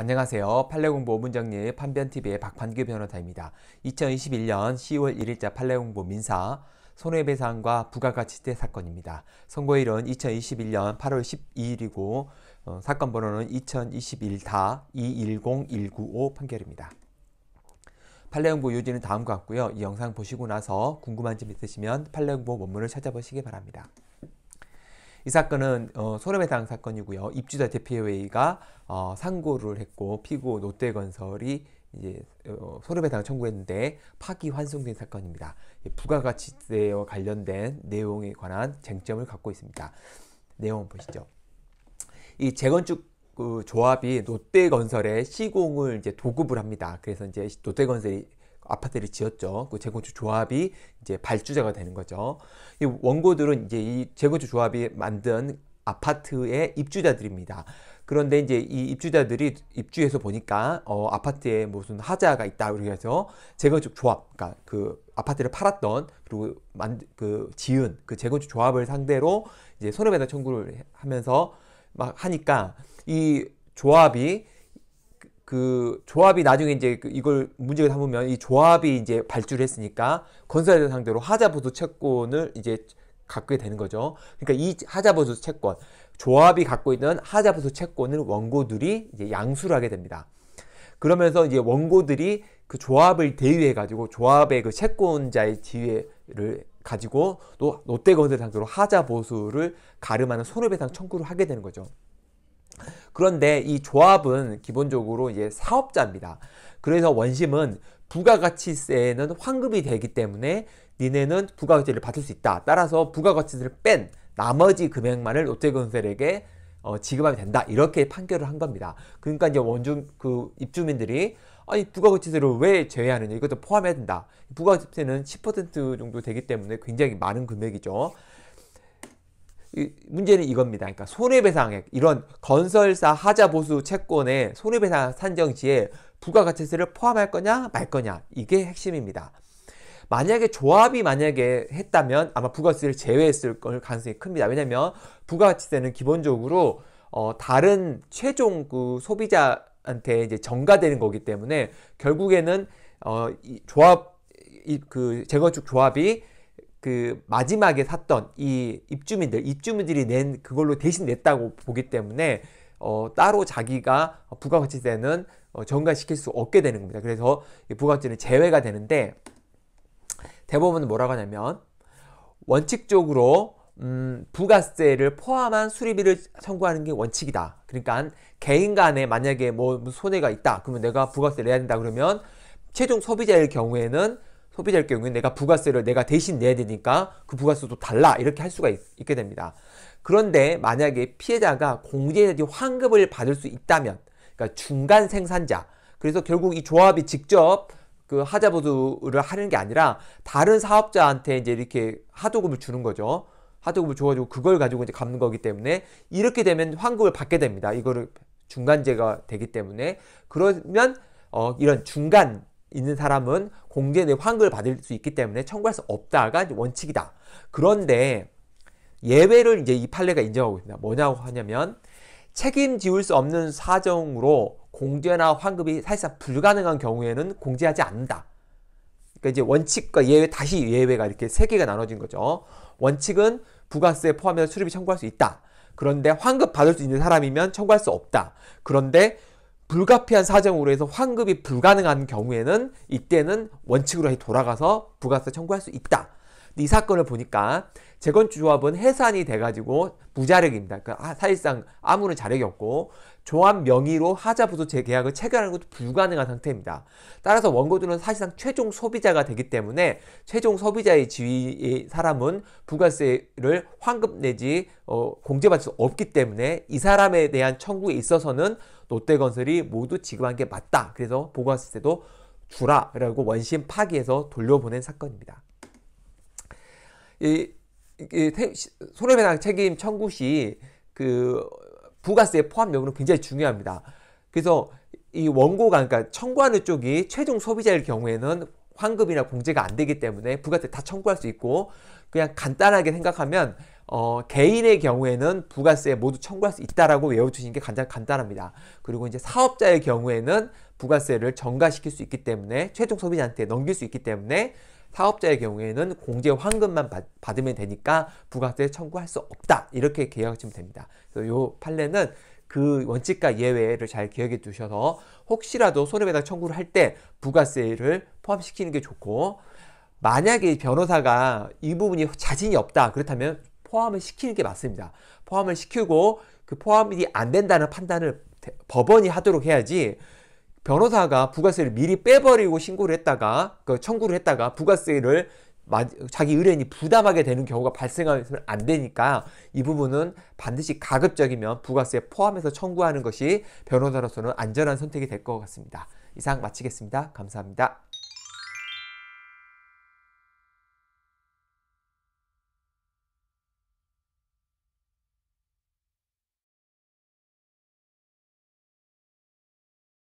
안녕하세요. 판례공부 5 정리 판변TV의 박판규 변호사입니다. 2021년 10월 1일자 판례공부 민사 손해배상과 부가가치세 사건입니다. 선고일은 2021년 8월 12일이고 어, 사건 번호는 2021-210195 판결입니다. 판례공부 요지는 다음과 같고요. 이 영상 보시고 나서 궁금한 점 있으시면 판례공부 원문을 찾아보시기 바랍니다. 이 사건은 어, 소름해당 사건이고요. 입주자 대표회의가 어, 상고를 했고 피고 롯데건설이 이제 어, 소름해당 청구했는데 파기 환송된 사건입니다. 예, 부가가치세와 관련된 내용에 관한 쟁점을 갖고 있습니다. 내용 보시죠. 이 재건축 그 조합이 롯데건설에 시공을 이제 도급을 합니다. 그래서 이제 롯데건설이 아파트를 지었죠. 그 재건축 조합이 이제 발주자가 되는 거죠. 이 원고들은 이제 이 재건축 조합이 만든 아파트의 입주자들입니다. 그런데 이제 이 입주자들이 입주해서 보니까 어, 아파트에 무슨 하자가 있다 그래서 재건축 조합, 그러니까 그 아파트를 팔았던 그리고 만, 그 지은 그 재건축 조합을 상대로 이제 손해배상 청구를 하면서 막 하니까 이 조합이 그 조합이 나중에 이제 그 이걸 문제를 삼으면 이 조합이 이제 발주를 했으니까 건설사 상대로 하자보수 채권을 이제 갖게 되는 거죠. 그러니까 이 하자보수 채권, 조합이 갖고 있는 하자보수 채권을 원고들이 이제 양수를 하게 됩니다. 그러면서 이제 원고들이 그 조합을 대위해 가지고 조합의 그 채권자의 지위를 가지고 또 롯데건설 상대로 하자보수를 가름하는 손해배상 청구를 하게 되는 거죠. 그런데 이 조합은 기본적으로 이제 사업자입니다. 그래서 원심은 부가가치세에는 환급이 되기 때문에 니네는 부가가치를 받을 수 있다. 따라서 부가가치를 세뺀 나머지 금액만을 롯데건설에게 어, 지급하면 된다. 이렇게 판결을 한 겁니다. 그러니까 이제 원주 그 입주민들이 아니 부가가치세를 왜 제외하느냐 이것도 포함해야 된다. 부가가치세는 10% 정도 되기 때문에 굉장히 많은 금액이죠. 문제는 이겁니다. 그러니까 손해배상액 이런 건설사 하자 보수 채권의 손해배상 산정시에 부가가치세를 포함할 거냐 말 거냐 이게 핵심입니다. 만약에 조합이 만약에 했다면 아마 부가가치세를 제외했을 걸 가능성이 큽니다. 왜냐하면 부가가치세는 기본적으로 어, 다른 최종 그 소비자한테 이제 전가되는 거기 때문에 결국에는 어, 이 조합 이, 그 재건축 조합이 그 마지막에 샀던 이 입주민들, 입주민들이 낸 그걸로 대신 냈다고 보기 때문에 어, 따로 자기가 부가가치세는 어, 전가시킬 수 없게 되는 겁니다. 그래서 부가가치는 제외가 되는데 대법원은 뭐라고 하냐면 원칙적으로 음, 부가세를 포함한 수리비를 청구하는 게 원칙이다. 그러니까 개인 간에 만약에 뭐 손해가 있다. 그러면 내가 부가세 를 내야 된다. 그러면 최종 소비자일 경우에는 소비자일 경우에 내가 부가세를 내가 대신 내야 되니까 그 부가세도 달라 이렇게 할 수가 있, 게 됩니다. 그런데 만약에 피해자가 공제에 대해 환급을 받을 수 있다면 그러니까 중간 생산자 그래서 결국 이 조합이 직접 그 하자 보수를 하는 게 아니라 다른 사업자한테 이제 이렇게 하도급을 주는 거죠. 하도급을 줘가지고 그걸 가지고 이제 갚는 거기 때문에 이렇게 되면 환급을 받게 됩니다. 이거를 중간재가 되기 때문에 그러면 어, 이런 중간 있는 사람은 공제 내 환급을 받을 수 있기 때문에 청구할 수 없다가 원칙이다. 그런데 예외를 이제 이 판례가 인정하고 있습니다. 뭐냐고 하냐면 책임지울 수 없는 사정으로 공제나 환급이 사실상 불가능한 경우에는 공제하지 않는다. 그러니까 이제 원칙과 예외 다시 예외가 이렇게 세 개가 나눠진 거죠. 원칙은 부가세 포함해서 수리비 청구할 수 있다. 그런데 환급 받을 수 있는 사람이면 청구할 수 없다. 그런데 불가피한 사정으로 해서 환급이 불가능한 경우에는 이때는 원칙으로 다시 돌아가서 부가세 청구할 수 있다. 이 사건을 보니까 재건축조합은 해산이 돼가지고 무자력입니다. 그러니까 사실상 아무런 자력이 없고 조합 명의로 하자 부도 재계약을 체결하는 것도 불가능한 상태입니다. 따라서 원고들은 사실상 최종 소비자가 되기 때문에 최종 소비자의 지위의 사람은 부가세를 환급 내지 어, 공제받을 수 없기 때문에 이 사람에 대한 청구에 있어서는 롯데건설이 모두 지급한 게 맞다. 그래서 보고했을 때도 주라라고 원심 파기해서 돌려보낸 사건입니다. 이, 이 태, 손해배상 책임 청구 시 그 부가세 포함 여부는 굉장히 중요합니다. 그래서 이 원고가 그러니까 청구하는 쪽이 최종 소비자일 경우에는 환급이나 공제가 안 되기 때문에 부가세 다 청구할 수 있고 그냥 간단하게 생각하면 어, 개인의 경우에는 부가세 모두 청구할 수 있다라고 외워주시는 게 가장 간단합니다. 그리고 이제 사업자의 경우에는 부가세를 전가시킬 수 있기 때문에 최종 소비자한테 넘길 수 있기 때문에 사업자의 경우에는 공제 환급만 받, 받으면 되니까 부가세 청구할 수 없다 이렇게 기억하시면 됩니다. 그래서 요 판례는 그 원칙과 예외를 잘 기억해 두셔서 혹시라도 손해배당 청구를 할 때 부가세를 포함시키는 게 좋고 만약에 변호사가 이 부분이 자신이 없다 그렇다면 포함을 시키는 게 맞습니다. 포함을 시키고 그 포함이 안 된다는 판단을 법원이 하도록 해야지 변호사가 부가세를 미리 빼버리고 신고를 했다가 그 청구를 했다가 부가세를 자기 의뢰인이 부담하게 되는 경우가 발생하면 안 되니까 이 부분은 반드시 가급적이면 부가세 포함해서 청구하는 것이 변호사로서는 안전한 선택이 될 것 같습니다. 이상 마치겠습니다. 감사합니다.